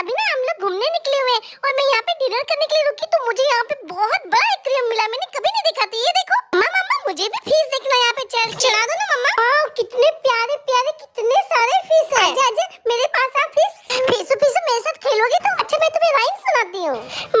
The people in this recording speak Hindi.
अभी ना हम लोग घूमने निकले हुए और मैं यहाँ पे डिनर करने के लिए रुकी तो मुझे यहाँ पे बहुत बड़ा एक्वेरियम मिला मैंने कभी नहीं देखा था ये देखो मम्मा मम्मा मुझे भी फीस देखना यहाँ पे चल चला दो ना मम्मा वाओ कितने प्यारे प्यारे कितने सारे फीस है आजा आजा मेरे पास आ फीस फिशो फिशो मेरे साथ खेलोगे तो अच्छा मैं तुम्हें राइम सुनाती हूँ